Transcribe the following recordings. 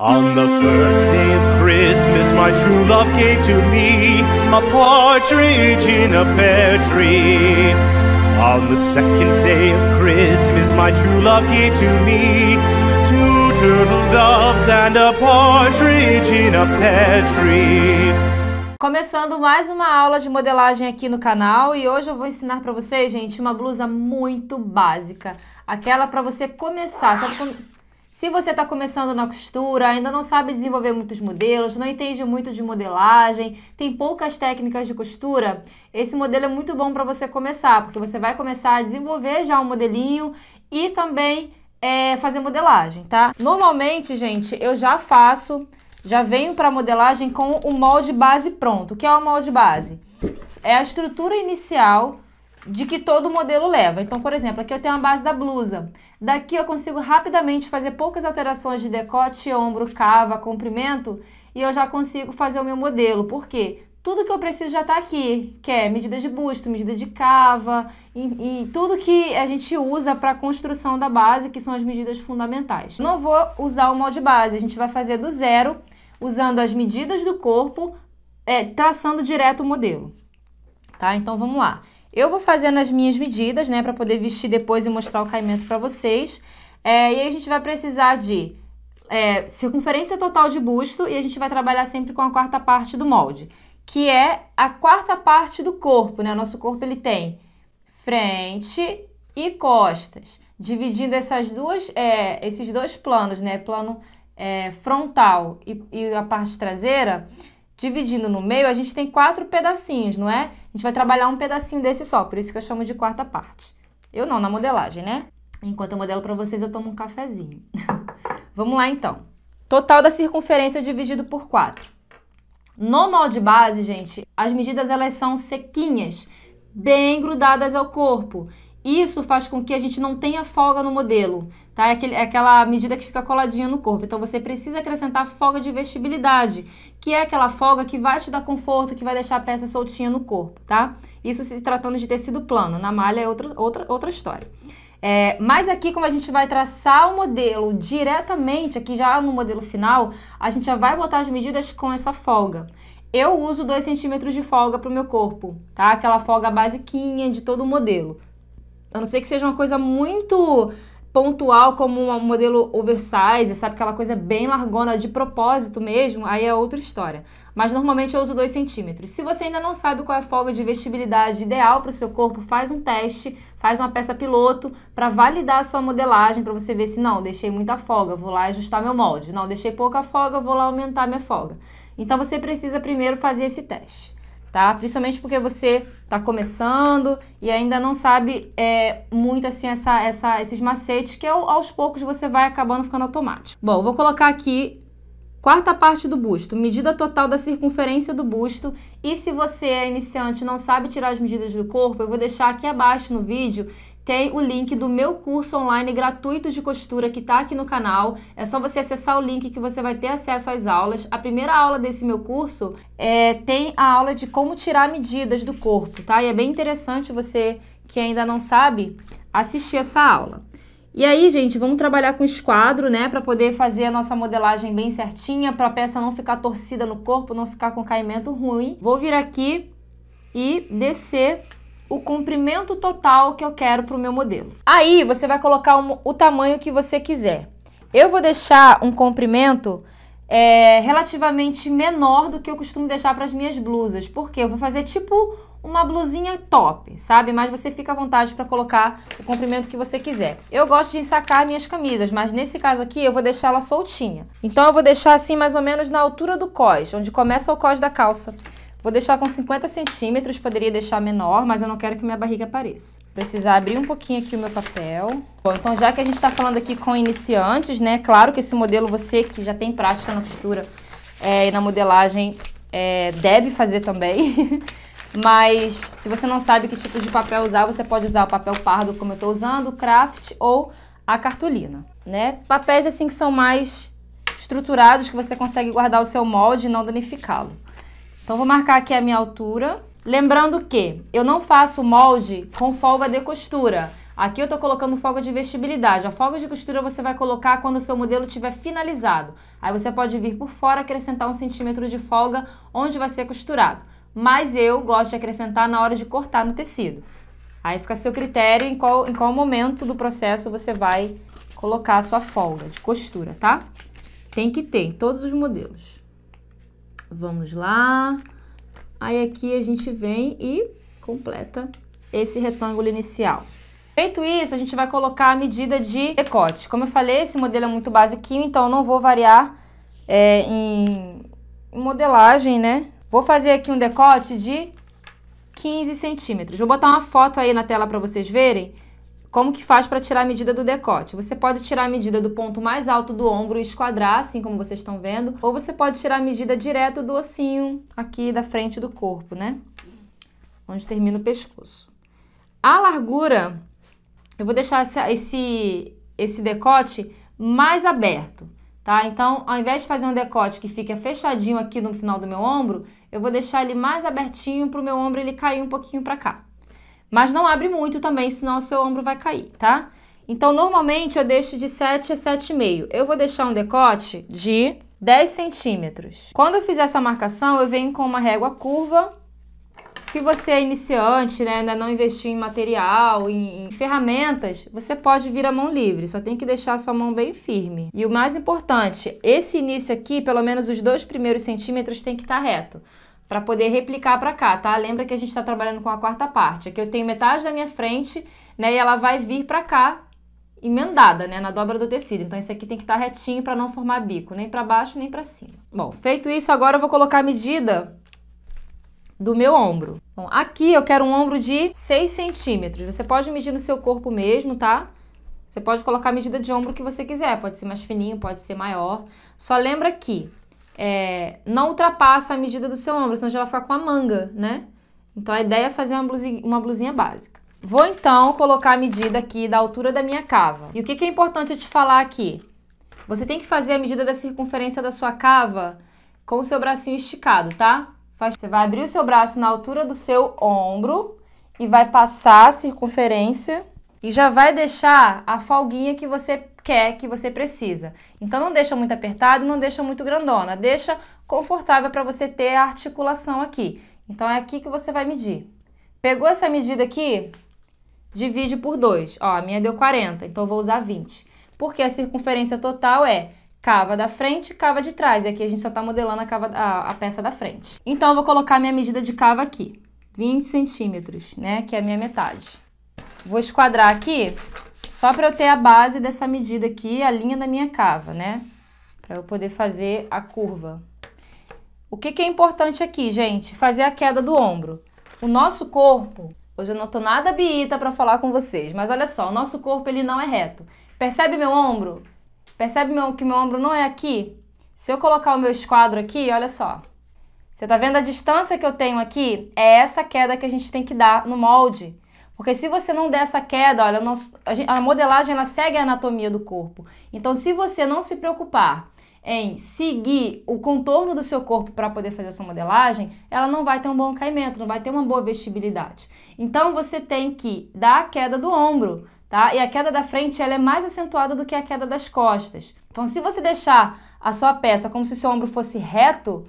On the first day of Christmas, my true love gave to me a partridge in a pear tree. On the second day of Christmas, my true love gave to me two turtle doves and a partridge in a pear tree. Começando mais uma aula de modelagem aqui no canal e hoje eu vou ensinar para vocês, gente, uma blusa muito básica. Aquela para você começar, sabe quando se você está começando na costura, ainda não sabe desenvolver muitos modelos, não entende muito de modelagem, tem poucas técnicas de costura, esse modelo é muito bom para você começar, porque você vai começar a desenvolver já um modelinho e também é, fazer modelagem, tá? Normalmente, gente, eu já faço, já venho para modelagem com o molde base pronto. O que é o molde base? É a estrutura inicial de que todo modelo leva. Então, por exemplo, aqui eu tenho a base da blusa. Daqui eu consigo rapidamente fazer poucas alterações de decote, ombro, cava, comprimento e eu já consigo fazer o meu modelo. Por quê? Tudo que eu preciso já está aqui, que é medida de busto, medida de cava e, e tudo que a gente usa para a construção da base, que são as medidas fundamentais. Não vou usar o molde base, a gente vai fazer do zero, usando as medidas do corpo, é, traçando direto o modelo. Tá? Então, vamos lá. Eu vou fazendo as minhas medidas, né, para poder vestir depois e mostrar o caimento para vocês. É, e aí a gente vai precisar de é, circunferência total de busto e a gente vai trabalhar sempre com a quarta parte do molde, que é a quarta parte do corpo, né? O nosso corpo ele tem frente e costas, dividindo essas duas, é, esses dois planos, né? Plano é, frontal e, e a parte traseira Dividindo no meio, a gente tem quatro pedacinhos, não é? A gente vai trabalhar um pedacinho desse só, por isso que eu chamo de quarta parte. Eu não, na modelagem, né? Enquanto eu modelo para vocês, eu tomo um cafezinho. Vamos lá, então. Total da circunferência dividido por 4. No molde base, gente, as medidas elas são sequinhas, bem grudadas ao corpo. Isso faz com que a gente não tenha folga no modelo, tá? É, aquele, é aquela medida que fica coladinha no corpo. Então você precisa acrescentar folga de vestibilidade, que é aquela folga que vai te dar conforto, que vai deixar a peça soltinha no corpo, tá? Isso se tratando de tecido plano. Na malha é outra, outra, outra história. É, mas aqui, como a gente vai traçar o modelo diretamente, aqui já no modelo final, a gente já vai botar as medidas com essa folga. Eu uso 2 centímetros de folga para o meu corpo, tá? Aquela folga basiquinha de todo o modelo. A não ser que seja uma coisa muito pontual, como um modelo oversize, sabe? Aquela coisa bem largona de propósito mesmo, aí é outra história. Mas normalmente eu uso 2 centímetros. Se você ainda não sabe qual é a folga de vestibilidade ideal para o seu corpo, faz um teste, faz uma peça piloto para validar a sua modelagem, para você ver se não, deixei muita folga, vou lá ajustar meu molde. Não, deixei pouca folga, vou lá aumentar minha folga. Então você precisa primeiro fazer esse teste tá? Principalmente porque você está começando e ainda não sabe é, muito assim essa, essa, esses macetes que é aos poucos você vai acabando ficando automático. Bom, vou colocar aqui quarta parte do busto, medida total da circunferência do busto. E se você é iniciante e não sabe tirar as medidas do corpo, eu vou deixar aqui abaixo no vídeo tem o link do meu curso online gratuito de costura que está aqui no canal. É só você acessar o link que você vai ter acesso às aulas. A primeira aula desse meu curso é, tem a aula de como tirar medidas do corpo, tá? E é bem interessante você que ainda não sabe assistir essa aula. E aí, gente, vamos trabalhar com esquadro, né, para poder fazer a nossa modelagem bem certinha, para a peça não ficar torcida no corpo, não ficar com caimento ruim. Vou vir aqui e descer o comprimento total que eu quero para o meu modelo. Aí você vai colocar um, o tamanho que você quiser. Eu vou deixar um comprimento é, relativamente menor do que eu costumo deixar para as minhas blusas, porque eu vou fazer tipo uma blusinha top, sabe? Mas você fica à vontade para colocar o comprimento que você quiser. Eu gosto de ensacar minhas camisas, mas nesse caso aqui eu vou deixar ela soltinha. Então eu vou deixar assim mais ou menos na altura do cós, onde começa o cós da calça. Vou deixar com 50 centímetros, poderia deixar menor, mas eu não quero que minha barriga apareça. Precisar abrir um pouquinho aqui o meu papel. Bom, então já que a gente está falando aqui com iniciantes, né? Claro que esse modelo você que já tem prática na costura é, e na modelagem é, deve fazer também. mas se você não sabe que tipo de papel usar, você pode usar o papel pardo como eu estou usando, o craft ou a cartolina, né? Papéis assim que são mais estruturados, que você consegue guardar o seu molde e não danificá-lo. Então, vou marcar aqui a minha altura. Lembrando que eu não faço molde com folga de costura. Aqui eu estou colocando folga de vestibilidade. A folga de costura você vai colocar quando o seu modelo estiver finalizado. Aí você pode vir por fora acrescentar um centímetro de folga onde vai ser costurado. Mas eu gosto de acrescentar na hora de cortar no tecido. Aí fica a seu critério em qual, em qual momento do processo você vai colocar a sua folga de costura, tá? Tem que ter em todos os modelos. Vamos lá. Aí aqui a gente vem e completa esse retângulo inicial. Feito isso, a gente vai colocar a medida de decote. Como eu falei, esse modelo é muito basiquinho, então eu não vou variar é, em, modelagem, né? Vou fazer aqui um decote de 15 centímetros. Vou botar uma foto aí na tela para vocês verem. Como que faz para tirar a medida do decote? Você pode tirar a medida do ponto mais alto do ombro e esquadrar, assim como vocês estão vendo, ou você pode tirar a medida direto do ossinho aqui da frente do corpo, né? Onde termina o pescoço. A largura, eu vou deixar esse, esse decote mais aberto, tá? Então, ao invés de fazer um decote que fica fechadinho aqui no final do meu ombro, eu vou deixar ele mais abertinho para o meu ombro ele cair um pouquinho para cá. Mas não abre muito também, senão o seu ombro vai cair, tá? Então, normalmente eu deixo de 7 a 7,5. Eu vou deixar um decote de 10 centímetros. Quando eu fizer essa marcação, eu venho com uma régua curva. Se você é iniciante, né, ainda não investiu em material, em, em ferramentas, você pode vir a mão livre, só tem que deixar a sua mão bem firme. E o mais importante, esse início aqui, pelo menos os dois primeiros centímetros, tem que estar tá reto para poder replicar para cá, tá? Lembra que a gente está trabalhando com a quarta parte. Aqui eu tenho metade da minha frente, né? E ela vai vir para cá emendada, né? Na dobra do tecido. Então, isso aqui tem que estar tá retinho para não formar bico, nem para baixo, nem para cima. Bom, feito isso, agora eu vou colocar a medida do meu ombro. Bom, aqui eu quero um ombro de 6 centímetros. Você pode medir no seu corpo mesmo, tá? Você pode colocar a medida de ombro que você quiser. Pode ser mais fininho, pode ser maior. Só lembra que é, não ultrapassa a medida do seu ombro, senão já vai ficar com a manga, né? Então a ideia é fazer uma blusinha, uma blusinha básica. Vou então colocar a medida aqui da altura da minha cava. E o que, que é importante eu te falar aqui? Você tem que fazer a medida da circunferência da sua cava com o seu bracinho esticado, tá? Você vai abrir o seu braço na altura do seu ombro e vai passar a circunferência e já vai deixar a folguinha que você quer, que você precisa. Então não deixa muito apertado, não deixa muito grandona, deixa confortável para você ter a articulação aqui. Então é aqui que você vai medir. Pegou essa medida aqui? Divide por 2. Ó, a minha deu 40, então vou usar 20. Porque a circunferência total é cava da frente, cava de trás. E aqui a gente só tá modelando a, cava, a, a peça da frente. Então eu vou colocar minha medida de cava aqui. 20 centímetros, né? Que é a minha metade. Vou esquadrar aqui, só para eu ter a base dessa medida aqui, a linha da minha cava, né? Para eu poder fazer a curva. O que, que é importante aqui, gente? Fazer a queda do ombro. O nosso corpo, hoje eu não tô nada biita para falar com vocês, mas olha só, o nosso corpo ele não é reto. Percebe meu ombro? Percebe meu, que meu ombro não é aqui? Se eu colocar o meu esquadro aqui, olha só. Você tá vendo a distância que eu tenho aqui? É essa queda que a gente tem que dar no molde porque se você não der essa queda, olha, a modelagem ela segue a anatomia do corpo. Então, se você não se preocupar em seguir o contorno do seu corpo para poder fazer a sua modelagem, ela não vai ter um bom caimento, não vai ter uma boa vestibilidade. Então, você tem que dar a queda do ombro, tá? E a queda da frente ela é mais acentuada do que a queda das costas. Então, se você deixar a sua peça como se seu ombro fosse reto,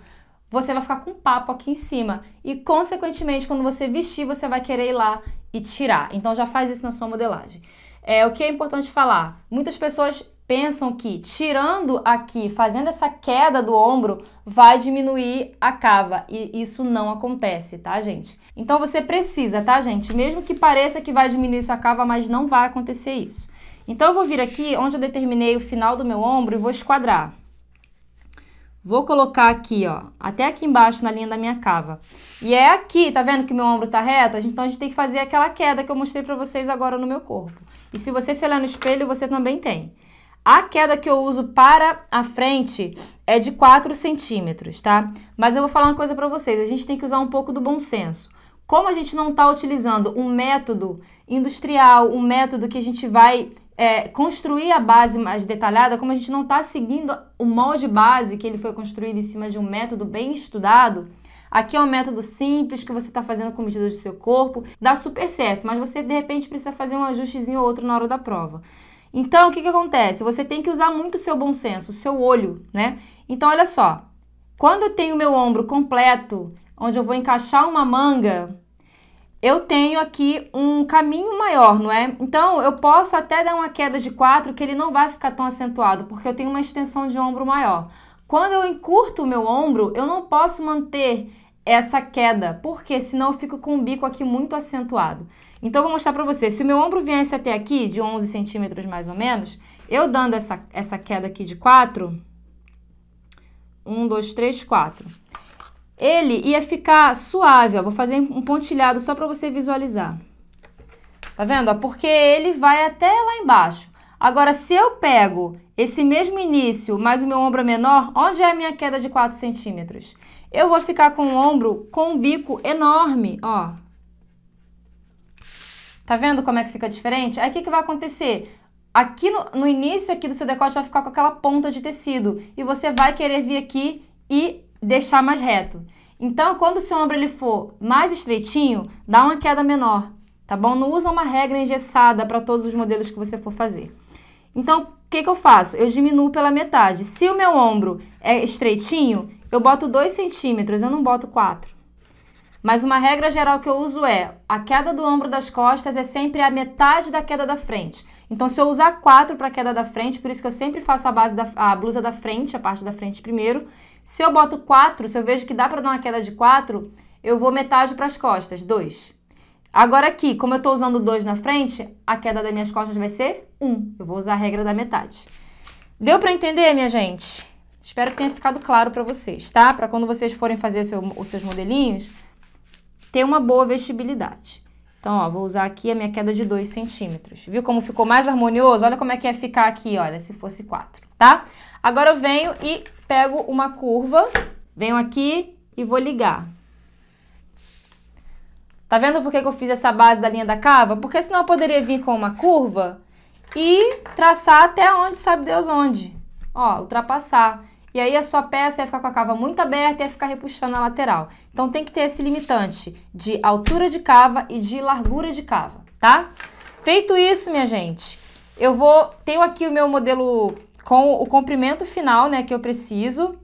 você vai ficar com um papo aqui em cima. E, consequentemente, quando você vestir, você vai querer ir lá e tirar. Então já faz isso na sua modelagem. É, o que é importante falar? Muitas pessoas pensam que tirando aqui, fazendo essa queda do ombro, vai diminuir a cava e isso não acontece, tá, gente? Então você precisa, tá, gente? Mesmo que pareça que vai diminuir sua cava, mas não vai acontecer isso. Então eu vou vir aqui onde eu determinei o final do meu ombro e vou esquadrar. Vou colocar aqui, ó, até aqui embaixo na linha da minha cava. E é aqui, tá vendo que meu ombro tá reto? Então a gente tem que fazer aquela queda que eu mostrei pra vocês agora no meu corpo. E se você se olhar no espelho, você também tem. A queda que eu uso para a frente é de 4 centímetros, tá? Mas eu vou falar uma coisa pra vocês, a gente tem que usar um pouco do bom senso. Como a gente não está utilizando um método industrial, um método que a gente vai é, construir a base mais detalhada, como a gente não está seguindo o molde base que ele foi construído em cima de um método bem estudado, Aqui é um método simples que você está fazendo com medidas do seu corpo, dá super certo, mas você de repente precisa fazer um ajustezinho ou outro na hora da prova. Então, o que, que acontece? Você tem que usar muito o seu bom senso, o seu olho, né? Então, olha só. Quando eu tenho meu ombro completo, onde eu vou encaixar uma manga, eu tenho aqui um caminho maior, não é? Então, eu posso até dar uma queda de 4, que ele não vai ficar tão acentuado, porque eu tenho uma extensão de ombro maior. Quando eu encurto o meu ombro, eu não posso manter essa queda, porque senão eu fico com o bico aqui muito acentuado. Então, eu vou mostrar para você. Se o meu ombro viesse até aqui, de 11 centímetros mais ou menos, eu dando essa, essa queda aqui de 4, 1, 2, 3, 4 ele ia ficar suave, ó. Vou fazer um pontilhado só para você visualizar. Tá vendo? porque ele vai até lá embaixo. Agora, se eu pego esse mesmo início, mas o meu ombro é menor, onde é a minha queda de 4 centímetros? Eu vou ficar com o ombro com um bico enorme, ó. Tá vendo como é que fica diferente? Aí o que, que vai acontecer? Aqui no, no início aqui do seu decote vai ficar com aquela ponta de tecido. E você vai querer vir aqui e deixar mais reto. Então, quando o seu ombro ele for mais estreitinho, dá uma queda menor, tá bom? Não usa uma regra engessada para todos os modelos que você for fazer. Então, o que, que eu faço? Eu diminuo pela metade. Se o meu ombro é estreitinho, eu boto 2 centímetros, eu não boto 4. Mas uma regra geral que eu uso é, a queda do ombro das costas é sempre a metade da queda da frente. Então, se eu usar 4 para a queda da frente, por isso que eu sempre faço a base da a blusa da frente, a parte da frente primeiro, se eu boto 4, se eu vejo que dá para dar uma queda de 4, eu vou metade para as costas, 2. Agora aqui, como eu estou usando 2 na frente, a queda das minhas costas vai ser 1. Um. Eu vou usar a regra da metade. Deu para entender, minha gente? Espero que tenha ficado claro para vocês, tá? Para quando vocês forem fazer seu, os seus modelinhos, ter uma boa vestibilidade. Então, ó, vou usar aqui a minha queda de 2 centímetros. Viu como ficou mais harmonioso? Olha como é que ia ficar aqui, olha, se fosse 4, tá? Agora eu venho e pego uma curva, venho aqui e vou ligar. Tá vendo por que, eu fiz essa base da linha da cava? Porque senão eu poderia vir com uma curva e traçar até onde, sabe Deus onde. Ó, ultrapassar. E aí a sua peça ia ficar com a cava muito aberta e ia ficar repuxando a lateral. Então tem que ter esse limitante de altura de cava e de largura de cava, tá? Feito isso, minha gente, eu vou... Tenho aqui o meu modelo com o comprimento final, né, que eu preciso.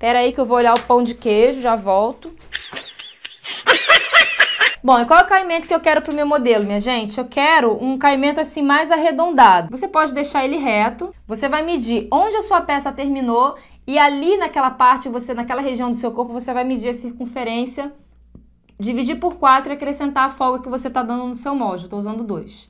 Pera aí que eu vou olhar o pão de queijo, já volto. Bom, e qual é o caimento que eu quero pro meu modelo, minha gente? Eu quero um caimento assim mais arredondado. Você pode deixar ele reto, você vai medir onde a sua peça terminou e ali naquela parte, você naquela região do seu corpo, você vai medir a circunferência, dividir por 4 e acrescentar a folga que você está dando no seu molde. Eu estou usando dois.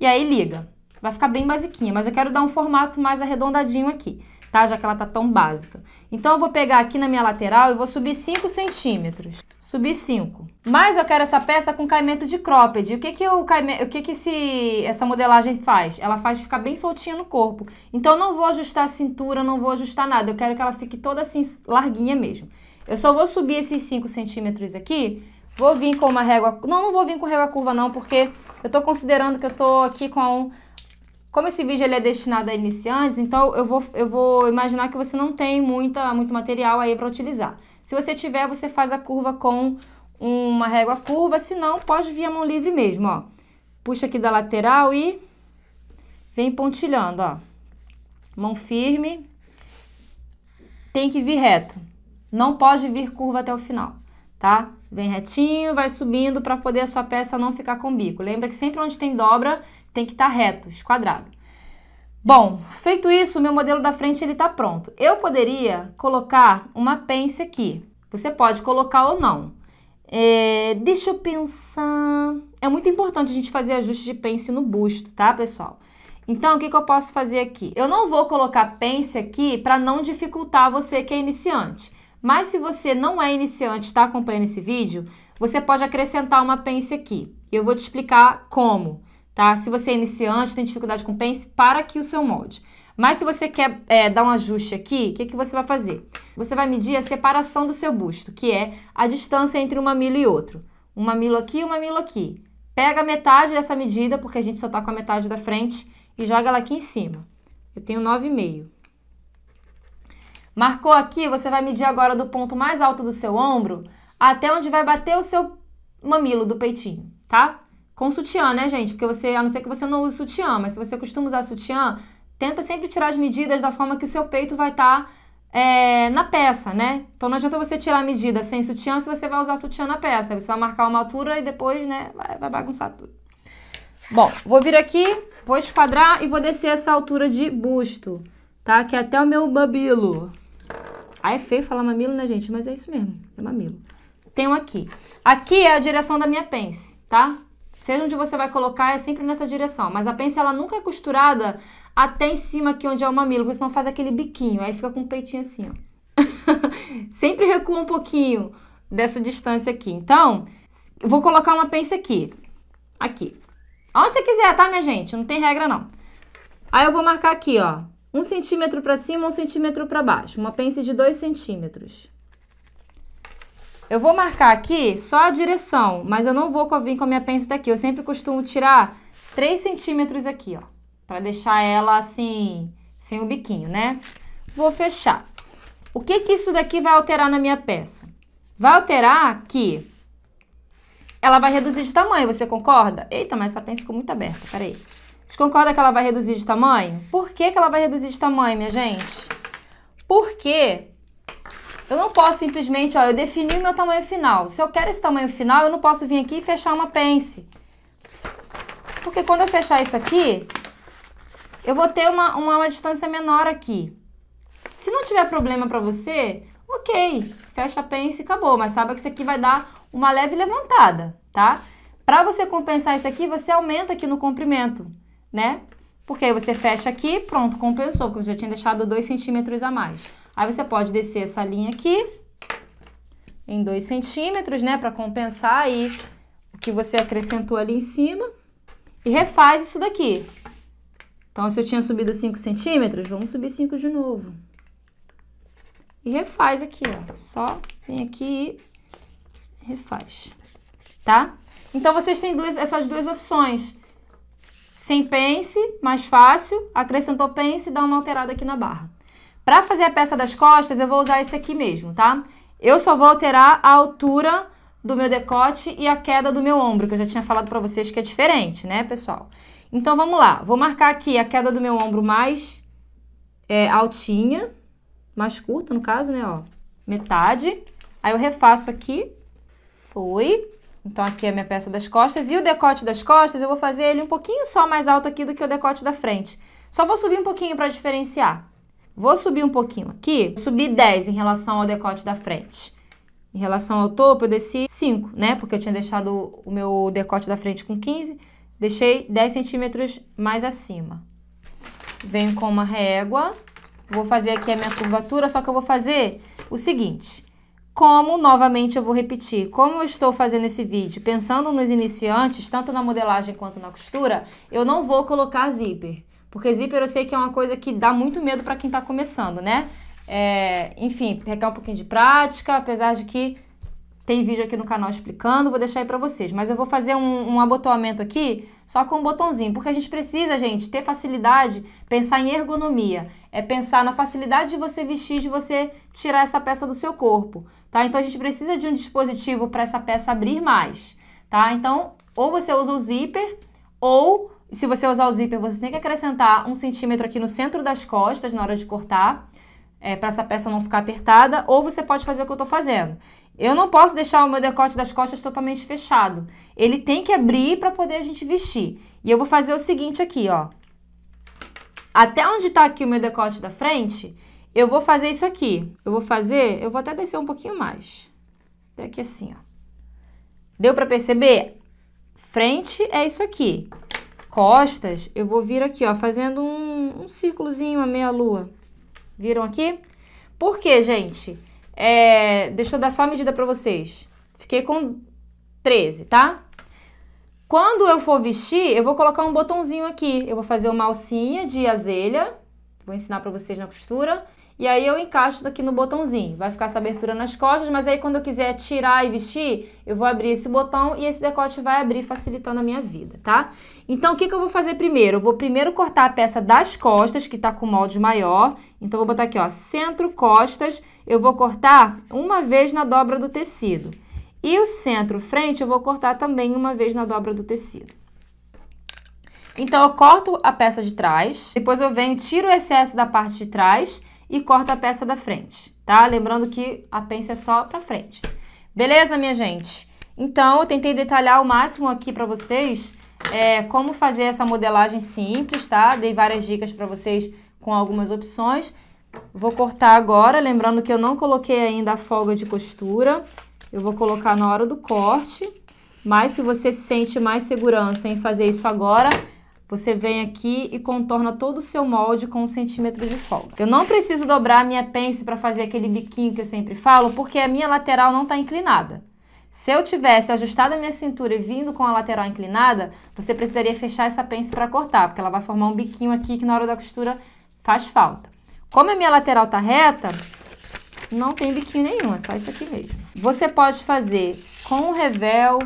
E aí liga. Vai ficar bem basiquinha, mas eu quero dar um formato mais arredondadinho aqui, tá? Já que ela tá tão básica. Então eu vou pegar aqui na minha lateral e vou subir 5 centímetros. Subir 5. Mas eu quero essa peça com caimento de cropped. O que que, eu, o que, que esse, essa modelagem faz? Ela faz ficar bem soltinha no corpo. Então eu não vou ajustar a cintura, não vou ajustar nada. Eu quero que ela fique toda assim, larguinha mesmo. Eu só vou subir esses 5 centímetros aqui Vou vir com uma régua... Não, não vou vir com régua curva não, porque eu tô considerando que eu tô aqui com como esse vídeo ele é destinado a iniciantes, então eu vou, eu vou imaginar que você não tem muita, muito material aí para utilizar. Se você tiver, você faz a curva com uma régua curva, se não, pode vir a mão livre mesmo, ó. Puxa aqui da lateral e vem pontilhando, ó. Mão firme, tem que vir reto. Não pode vir curva até o final, tá? Vem retinho, vai subindo para poder a sua peça não ficar com bico. Lembra que sempre onde tem dobra, tem que estar tá reto, esquadrado. Bom, feito isso, meu modelo da frente ele está pronto. Eu poderia colocar uma pence aqui. Você pode colocar ou não. É, deixa eu pensar. É muito importante a gente fazer ajuste de pence no busto, tá, pessoal? Então, o que, que eu posso fazer aqui? Eu não vou colocar pence aqui para não dificultar você que é iniciante. Mas se você não é iniciante e está acompanhando esse vídeo, você pode acrescentar uma pence aqui. Eu vou te explicar como tá? Se você é iniciante, tem dificuldade com pence, para aqui o seu molde. Mas se você quer é, dar um ajuste aqui, o que, que você vai fazer? Você vai medir a separação do seu busto, que é a distância entre um mamilo e outro. Um mamilo aqui e um mamilo aqui. Pega metade dessa medida, porque a gente só tá com a metade da frente, e joga ela aqui em cima. Eu tenho 9,5. Marcou aqui, você vai medir agora do ponto mais alto do seu ombro até onde vai bater o seu mamilo do peitinho, tá? Com sutiã, né, gente? Porque você, a não ser que você não use sutiã, mas se você costuma usar sutiã, tenta sempre tirar as medidas da forma que o seu peito vai estar tá, é, na peça, né? Então não adianta você tirar a medida sem sutiã se você vai usar sutiã na peça. Você vai marcar uma altura e depois, né, vai, vai bagunçar tudo. Bom, vou vir aqui, vou esquadrar e vou descer essa altura de busto, tá? Que é até o meu mamilo. Ah, é feio falar mamilo, né, gente? Mas é isso mesmo, é mamilo. Tenho aqui. Aqui é a direção da minha pence, tá? Seja onde você vai colocar, é sempre nessa direção. Mas a pence, ela nunca é costurada até em cima aqui onde é o mamilo, porque senão faz aquele biquinho. Aí fica com o peitinho assim, ó. sempre recua um pouquinho dessa distância aqui. Então, eu vou colocar uma pence aqui. Aqui. Onde você quiser, tá, minha gente? Não tem regra, não. Aí eu vou marcar aqui, ó. Um centímetro para cima, um centímetro para baixo. Uma pence de dois centímetros. Eu vou marcar aqui só a direção, mas eu não vou vir com a minha pence daqui. Eu sempre costumo tirar 3 centímetros aqui, ó. Pra deixar ela assim, sem o biquinho, né? Vou fechar. O que que isso daqui vai alterar na minha peça? Vai alterar que ela vai reduzir de tamanho, você concorda? Eita, mas essa pence ficou muito aberta, peraí. Você concorda que ela vai reduzir de tamanho? Por que que ela vai reduzir de tamanho, minha gente? Porque eu não posso simplesmente, ó, eu defini o meu tamanho final. Se eu quero esse tamanho final, eu não posso vir aqui e fechar uma pence. Porque quando eu fechar isso aqui, eu vou ter uma, uma, uma distância menor aqui. Se não tiver problema para você, ok, fecha a pence e acabou. Mas saiba que isso aqui vai dar uma leve levantada, tá? Para você compensar isso aqui, você aumenta aqui no comprimento, né? Porque aí você fecha aqui, pronto, compensou, porque eu já tinha deixado 2 centímetros a mais. Aí você pode descer essa linha aqui em 2 centímetros, né? Para compensar aí o que você acrescentou ali em cima. E refaz isso daqui. Então, se eu tinha subido 5 centímetros, vamos subir 5 de novo. E refaz aqui, ó. Só vem aqui e refaz, tá? Então, vocês têm duas, essas duas opções. Sem pence, mais fácil. Acrescentou pence, dá uma alterada aqui na barra. Para fazer a peça das costas, eu vou usar esse aqui mesmo, tá? Eu só vou alterar a altura do meu decote e a queda do meu ombro, que eu já tinha falado para vocês que é diferente, né, pessoal? Então, vamos lá. Vou marcar aqui a queda do meu ombro mais é, altinha, mais curta, no caso, né, ó, metade. Aí eu refaço aqui, foi. Então, aqui é a minha peça das costas. E o decote das costas, eu vou fazer ele um pouquinho só mais alto aqui do que o decote da frente. Só vou subir um pouquinho para diferenciar. Vou subir um pouquinho aqui, subi 10 em relação ao decote da frente. Em relação ao topo, eu desci 5, né? Porque eu tinha deixado o meu decote da frente com 15, deixei 10 centímetros mais acima. Venho com uma régua, vou fazer aqui a minha curvatura, só que eu vou fazer o seguinte. Como, novamente, eu vou repetir, como eu estou fazendo esse vídeo pensando nos iniciantes, tanto na modelagem quanto na costura, eu não vou colocar zíper. Porque zíper eu sei que é uma coisa que dá muito medo para quem está começando, né? É, enfim, requer um pouquinho de prática, apesar de que tem vídeo aqui no canal explicando, vou deixar aí para vocês. Mas eu vou fazer um, um, abotoamento aqui só com um botãozinho, porque a gente precisa, gente, ter facilidade, pensar em ergonomia. É pensar na facilidade de você vestir, de você tirar essa peça do seu corpo, tá? Então a gente precisa de um dispositivo para essa peça abrir mais, tá? Então, ou você usa o zíper, ou se você usar o zíper, você tem que acrescentar um centímetro aqui no centro das costas na hora de cortar, é, para essa peça não ficar apertada, ou você pode fazer o que eu estou fazendo. Eu não posso deixar o meu decote das costas totalmente fechado. Ele tem que abrir para poder a gente vestir. E eu vou fazer o seguinte aqui, ó. Até onde está aqui o meu decote da frente, eu vou fazer isso aqui. Eu vou fazer, eu vou até descer um pouquinho mais. Até aqui assim, ó. Deu para perceber? Frente é isso aqui costas, eu vou vir aqui, ó, fazendo um, um círculozinho, a meia lua. Viram aqui? Por quê, gente? É, deixa eu dar só a medida para vocês. Fiquei com 13, tá? Quando eu for vestir, eu vou colocar um botãozinho aqui. Eu vou fazer uma alcinha de azelha. Vou ensinar para vocês na costura. E aí eu encaixo aqui no botãozinho. Vai ficar essa abertura nas costas, mas aí quando eu quiser tirar e vestir, eu vou abrir esse botão e esse decote vai abrir, facilitando a minha vida, tá? Então, o que, que eu vou fazer primeiro? Eu vou primeiro cortar a peça das costas, que tá com molde maior. Então, vou botar aqui, ó, centro costas. Eu vou cortar uma vez na dobra do tecido. E o centro frente eu vou cortar também uma vez na dobra do tecido. Então, eu corto a peça de trás, depois eu venho, tiro o excesso da parte de trás e corta a peça da frente, tá? Lembrando que a pence é só para frente. Beleza, minha gente? Então, eu tentei detalhar o máximo aqui para vocês é, como fazer essa modelagem simples, tá? Dei várias dicas para vocês com algumas opções. Vou cortar agora, lembrando que eu não coloquei ainda a folga de costura. Eu vou colocar na hora do corte, mas se você sente mais segurança em fazer isso agora, você vem aqui e contorna todo o seu molde com um centímetro de folga. Eu não preciso dobrar a minha pence para fazer aquele biquinho que eu sempre falo, porque a minha lateral não está inclinada. Se eu tivesse ajustado a minha cintura e vindo com a lateral inclinada, você precisaria fechar essa pence para cortar, porque ela vai formar um biquinho aqui que na hora da costura faz falta. Como a minha lateral está reta, não tem biquinho nenhum, é só isso aqui mesmo. Você pode fazer com o revel,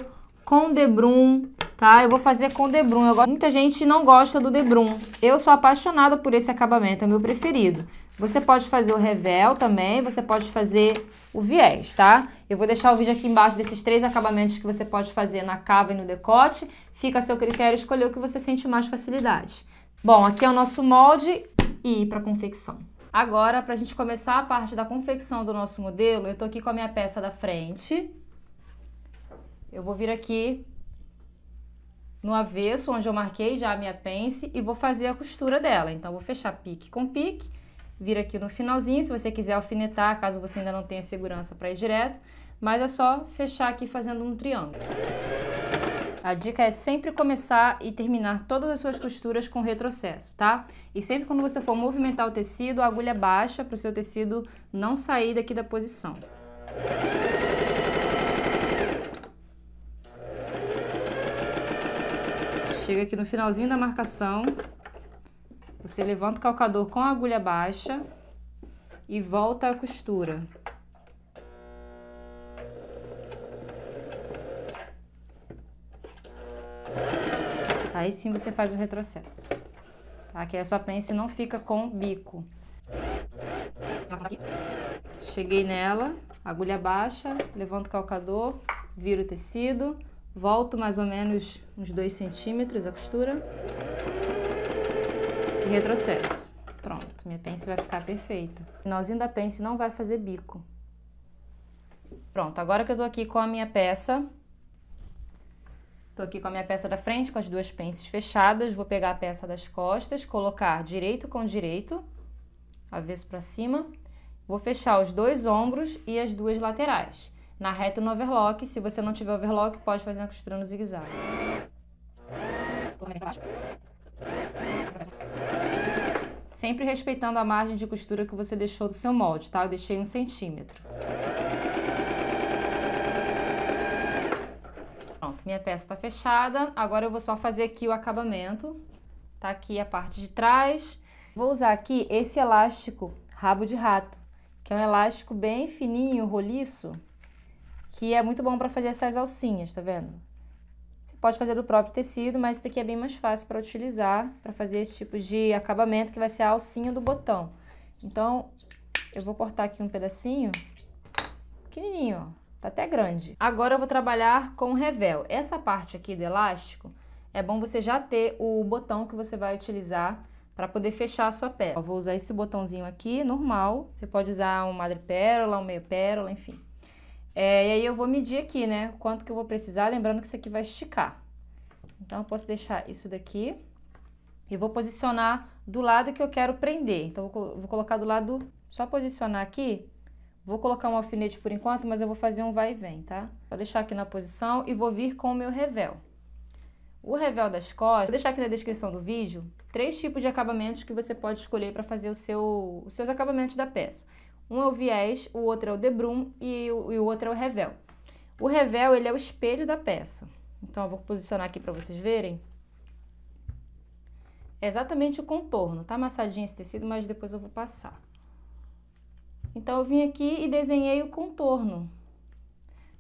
com o debrum, tá? Eu vou fazer com debrum. Eu gosto... Muita gente não gosta do debrum. Eu sou apaixonada por esse acabamento, é meu preferido. Você pode fazer o revel também, você pode fazer o viés, tá? Eu vou deixar o vídeo aqui embaixo desses três acabamentos que você pode fazer na cava e no decote. Fica a seu critério escolher o que você sente mais facilidade. Bom, aqui é o nosso molde e ir para confecção. Agora, para a gente começar a parte da confecção do nosso modelo, eu estou aqui com a minha peça da frente. Eu vou vir aqui no avesso, onde eu marquei já a minha pence e vou fazer a costura dela. Então, vou fechar pique com pique, vir aqui no finalzinho, se você quiser alfinetar, caso você ainda não tenha segurança para ir direto, mas é só fechar aqui fazendo um triângulo. A dica é sempre começar e terminar todas as suas costuras com retrocesso, tá? E sempre quando você for movimentar o tecido, a agulha baixa para o seu tecido não sair daqui da posição. Chega aqui no finalzinho da marcação, você levanta o calcador com a agulha baixa e volta a costura. Aí sim você faz o retrocesso. Tá? Que a sua pence não fica com bico. Cheguei nela, agulha baixa, levanto o calcador, viro o tecido Volto mais ou menos uns 2 centímetros a costura. E retrocesso. Pronto, minha pence vai ficar perfeita. O finalzinho da pence não vai fazer bico. Pronto, agora que eu tô aqui com a minha peça, Tô aqui com a minha peça da frente, com as duas pences fechadas. Vou pegar a peça das costas, colocar direito com direito, avesso para cima. Vou fechar os dois ombros e as duas laterais na reta no overlock. Se você não tiver overlock, pode fazer uma costura no zigue-zague. Sempre respeitando a margem de costura que você deixou do seu molde, tá? Eu deixei um centímetro. Pronto, minha peça tá fechada. Agora eu vou só fazer aqui o acabamento. Tá aqui a parte de trás. Vou usar aqui esse elástico rabo de rato, que é um elástico bem fininho, roliço, que é muito bom para fazer essas alcinhas, tá vendo? Você pode fazer do próprio tecido, mas esse daqui é bem mais fácil para utilizar, para fazer esse tipo de acabamento, que vai ser a alcinha do botão. Então, eu vou cortar aqui um pedacinho, pequenininho, ó. Tá até grande. Agora eu vou trabalhar com revel. Essa parte aqui do elástico, é bom você já ter o botão que você vai utilizar para poder fechar a sua pele. Eu vou usar esse botãozinho aqui, normal. Você pode usar um madrepérola, um meio pérola, enfim. É, e aí eu vou medir aqui, né? Quanto que eu vou precisar, lembrando que isso aqui vai esticar. Então, eu posso deixar isso daqui e vou posicionar do lado que eu quero prender. Então, vou, vou colocar do lado, só posicionar aqui. Vou colocar um alfinete por enquanto, mas eu vou fazer um vai e vem, tá? Vou deixar aqui na posição e vou vir com o meu revel. O revel das costas, vou deixar aqui na descrição do vídeo, três tipos de acabamentos que você pode escolher para fazer o seu, os seus acabamentos da peça. Um é o viés, o outro é o Debrum e o, e o outro é o revel. O revel, ele é o espelho da peça. Então, eu vou posicionar aqui para vocês verem. É exatamente o contorno. Tá amassadinho esse tecido, mas depois eu vou passar. Então, eu vim aqui e desenhei o contorno.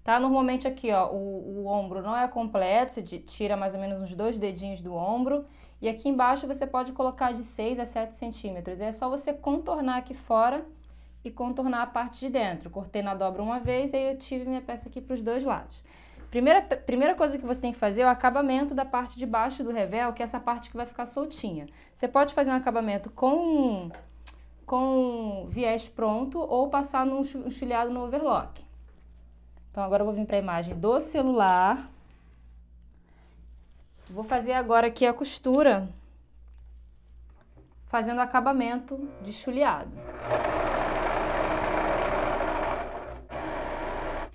Tá? Normalmente aqui, ó, o, o ombro não é completo, você tira mais ou menos uns dois dedinhos do ombro. E aqui embaixo você pode colocar de 6 a 7 centímetros. É só você contornar aqui fora e contornar a parte de dentro. Cortei na dobra uma vez e aí eu tive minha peça aqui para os dois lados. Primeira, primeira coisa que você tem que fazer é o acabamento da parte de baixo do revel, que é essa parte que vai ficar soltinha. Você pode fazer um acabamento com, com viés pronto ou passar num chulhado no overlock. Então, agora eu vou vir para a imagem do celular. Vou fazer agora aqui a costura, fazendo acabamento de chuleado.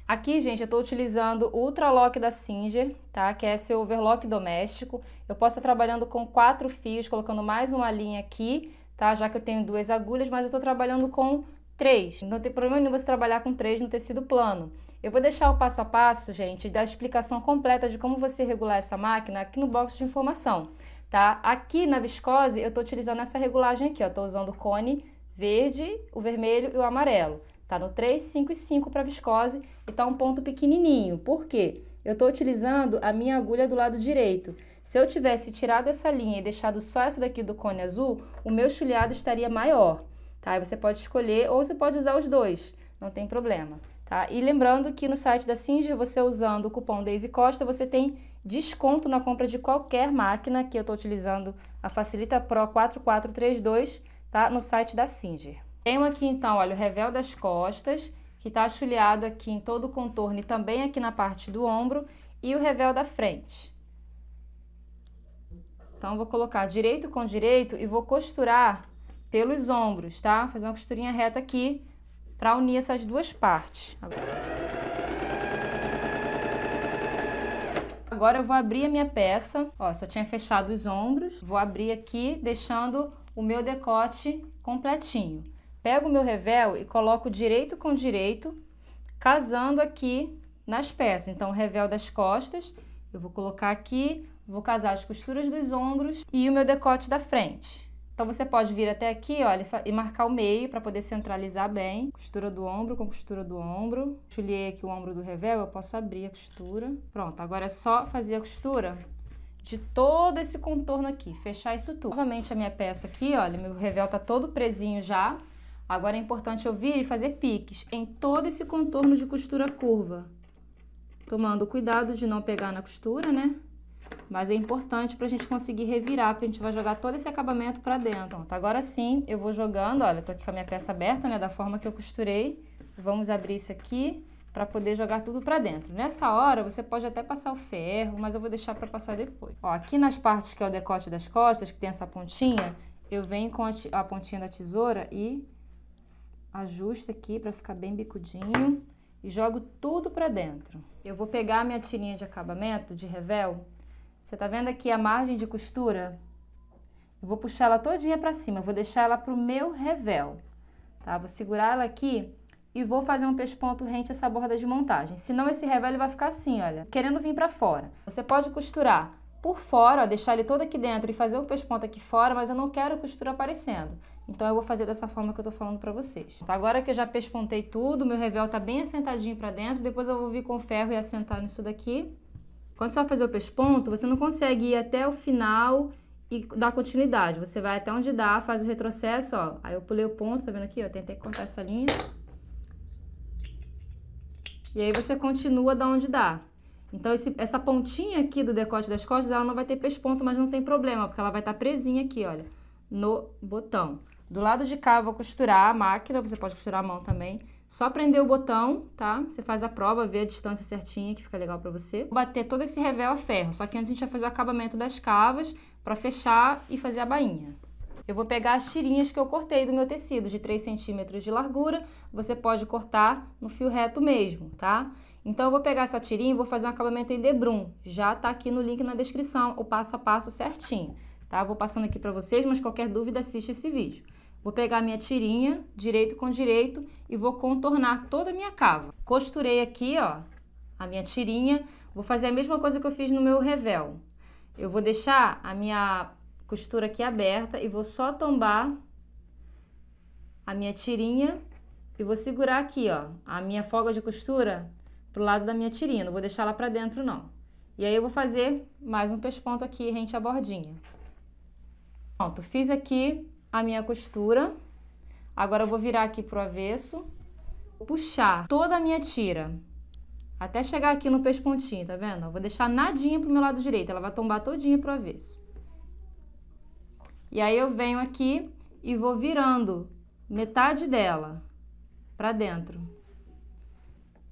Aqui, gente, eu estou utilizando o Ultralock da Singer, tá? Que é esse overlock doméstico. Eu posso estar trabalhando com quatro fios, colocando mais uma linha aqui, tá? Já que eu tenho duas agulhas, mas eu estou trabalhando com três. Não tem problema nenhum você trabalhar com três no tecido plano. Eu vou deixar o passo a passo, gente, da explicação completa de como você regular essa máquina aqui no box de informação, tá? Aqui na viscose, eu estou utilizando essa regulagem aqui, ó. Estou usando o cone verde, o vermelho e o amarelo. Está no 3, 5 e 5 para viscose e está um ponto pequenininho. Por quê? Eu estou utilizando a minha agulha do lado direito. Se eu tivesse tirado essa linha e deixado só essa daqui do cone azul, o meu chulhado estaria maior, tá? Aí você pode escolher ou você pode usar os dois, não tem problema, tá? E lembrando que no site da Singer, você usando o cupom Daisy Costa, você tem desconto na compra de qualquer máquina, que eu estou utilizando a Facilita Pro 4432, tá? No site da Singer. Tenho aqui então, olha, o revel das costas, que está achuleado aqui em todo o contorno e também aqui na parte do ombro, e o revel da frente. Então, vou colocar direito com direito e vou costurar pelos ombros, tá? Fazer uma costurinha reta aqui para unir essas duas partes. Agora eu vou abrir a minha peça, ó, só tinha fechado os ombros, vou abrir aqui, deixando o meu decote completinho. Pego o meu revel e coloco direito com direito, casando aqui nas peças. Então, o revel das costas, eu vou colocar aqui, vou casar as costuras dos ombros e o meu decote da frente. Então, você pode vir até aqui, olha, e marcar o meio para poder centralizar bem. Costura do ombro com costura do ombro. Chulhei aqui o ombro do revel, eu posso abrir a costura. Pronto, agora é só fazer a costura de todo esse contorno aqui, fechar isso tudo. Novamente a minha peça aqui, olha, meu revel tá todo presinho já. Agora é importante eu vir e fazer piques em todo esse contorno de costura curva. Tomando cuidado de não pegar na costura, né? Mas é importante para a gente conseguir revirar, porque a gente vai jogar todo esse acabamento para dentro. Pronto, agora sim eu vou jogando, olha, tô aqui com a minha peça aberta, né, da forma que eu costurei. Vamos abrir isso aqui para poder jogar tudo para dentro. Nessa hora, você pode até passar o ferro, mas eu vou deixar para passar depois. Ó, aqui nas partes que é o decote das costas, que tem essa pontinha, eu venho com a, a pontinha da tesoura e ajusto aqui para ficar bem bicudinho e jogo tudo para dentro. Eu vou pegar minha tirinha de acabamento, de revel. Você tá vendo aqui a margem de costura? Eu vou puxar ela todinha para cima, vou deixar ela pro meu revel, tá? Vou segurar ela aqui e vou fazer um pesponto rente essa borda de montagem. Senão esse revel vai ficar assim, olha, querendo vir para fora. Você pode costurar por fora, ó, deixar ele todo aqui dentro e fazer o pesponto aqui fora, mas eu não quero costura aparecendo. Então eu vou fazer dessa forma que eu tô falando pra vocês. Tá, agora que eu já pespontei tudo, meu revel tá bem assentadinho pra dentro, depois eu vou vir com ferro e assentar nisso daqui. Quando você vai fazer o pesponto, você não consegue ir até o final e dar continuidade. Você vai até onde dá, faz o retrocesso, ó. Aí eu pulei o ponto, tá vendo aqui, ó? Tentei cortar essa linha. E aí você continua da onde dá. Então, esse, essa pontinha aqui do decote das costas, ela não vai ter pesponto, mas não tem problema, porque ela vai estar tá presinha aqui, olha, no botão. Do lado de cá, eu vou costurar a máquina, você pode costurar a mão também. Só prender o botão, tá? Você faz a prova, vê a distância certinha, que fica legal pra você. Vou bater todo esse revel a ferro, só que antes a gente vai fazer o acabamento das cavas pra fechar e fazer a bainha. Eu vou pegar as tirinhas que eu cortei do meu tecido, de 3 centímetros de largura. Você pode cortar no fio reto mesmo, tá? Então, eu vou pegar essa tirinha e vou fazer um acabamento em debrum. Já tá aqui no link na descrição, o passo a passo certinho, tá? vou passando aqui pra vocês, mas qualquer dúvida, assiste esse vídeo. Vou pegar minha tirinha, direito com direito, e vou contornar toda a minha cava. Costurei aqui, ó, a minha tirinha. Vou fazer a mesma coisa que eu fiz no meu revel. Eu vou deixar a minha costura aqui aberta e vou só tombar a minha tirinha e vou segurar aqui, ó, a minha folga de costura pro lado da minha tirinha, não vou deixar ela pra dentro não. E aí eu vou fazer mais um pesponto aqui rente à bordinha. Pronto, fiz aqui a minha costura. Agora eu vou virar aqui pro avesso, puxar toda a minha tira até chegar aqui no pespontinho, tá vendo? Eu vou deixar nadinha pro meu lado direito, ela vai tombar todinha pro avesso. E aí eu venho aqui e vou virando metade dela para dentro.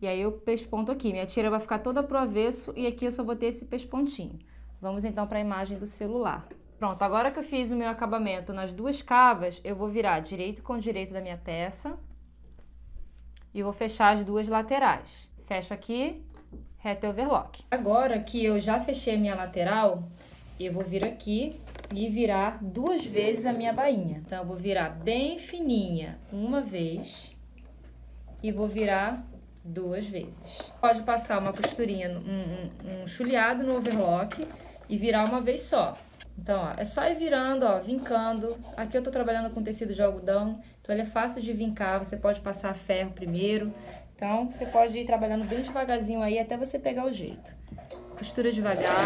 E aí eu pesponto aqui, minha tira vai ficar toda pro avesso e aqui eu só vou ter esse pespontinho. Vamos então para a imagem do celular. Pronto, agora que eu fiz o meu acabamento nas duas cavas, eu vou virar direito com direito da minha peça e vou fechar as duas laterais. Fecho aqui, reta overlock. Agora que eu já fechei a minha lateral, eu vou vir aqui e virar duas vezes a minha bainha. Então, eu vou virar bem fininha uma vez e vou virar duas vezes. Pode passar uma costurinha, um, um, um chuleado no overlock e virar uma vez só. Então, ó, é só ir virando, ó, vincando. Aqui eu estou trabalhando com tecido de algodão, então ele é fácil de vincar, você pode passar ferro primeiro. Então, você pode ir trabalhando bem devagarzinho aí até você pegar o jeito. Costura devagar,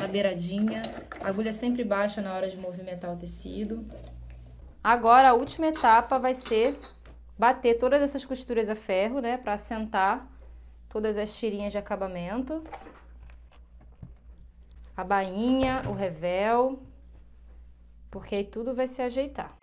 na beiradinha, agulha sempre baixa na hora de movimentar o tecido. Agora, a última etapa vai ser bater todas essas costuras a ferro, né, para assentar todas as tirinhas de acabamento a bainha, o revel, porque aí tudo vai se ajeitar.